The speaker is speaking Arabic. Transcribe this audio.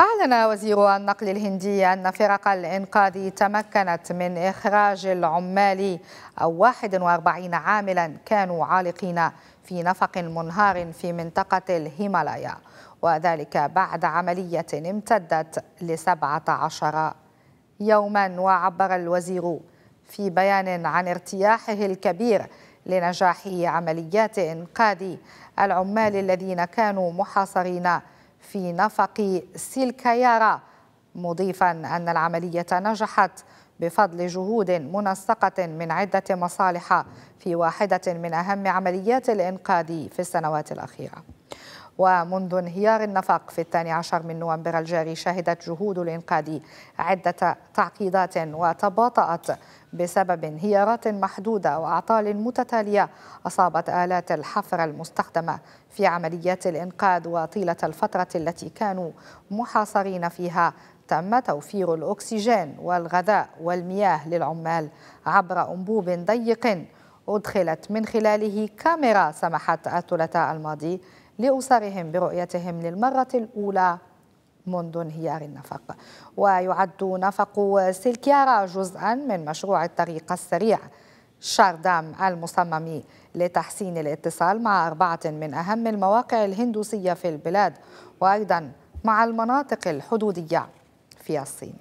أعلن وزير النقل الهندي أن فرق الإنقاذ تمكنت من إخراج العمال أو 41 عاملا كانوا عالقين في نفق منهار في منطقة الهيمالايا وذلك بعد عملية امتدت لسبعة عشر يوما وعبر الوزير في بيان عن ارتياحه الكبير لنجاح عمليات إنقاذ العمال الذين كانوا محاصرين في نفق سيلكايارا مضيفا أن العملية نجحت بفضل جهود منسقة من عدة مصالح في واحدة من أهم عمليات الإنقاذ في السنوات الأخيرة ومنذ انهيار النفق في الثاني عشر من نوفمبر الجاري شهدت جهود الإنقاذ عدة تعقيدات وتباطأت بسبب انهيارات محدودة وأعطال متتالية أصابت آلات الحفر المستخدمة في عمليات الإنقاذ وطيلة الفترة التي كانوا محاصرين فيها تم توفير الأكسجين والغذاء والمياه للعمال عبر أنبوب ضيق أدخلت من خلاله كاميرا سمحت الثلاثاء الماضي لأسرهم برؤيتهم للمرة الأولى منذ انهيار النفق ويعد نفق سلكيارا جزءا من مشروع الطريق السريع شاردام المصمم لتحسين الاتصال مع أربعة من أهم المواقع الهندوسية في البلاد وأيضا مع المناطق الحدودية في الصين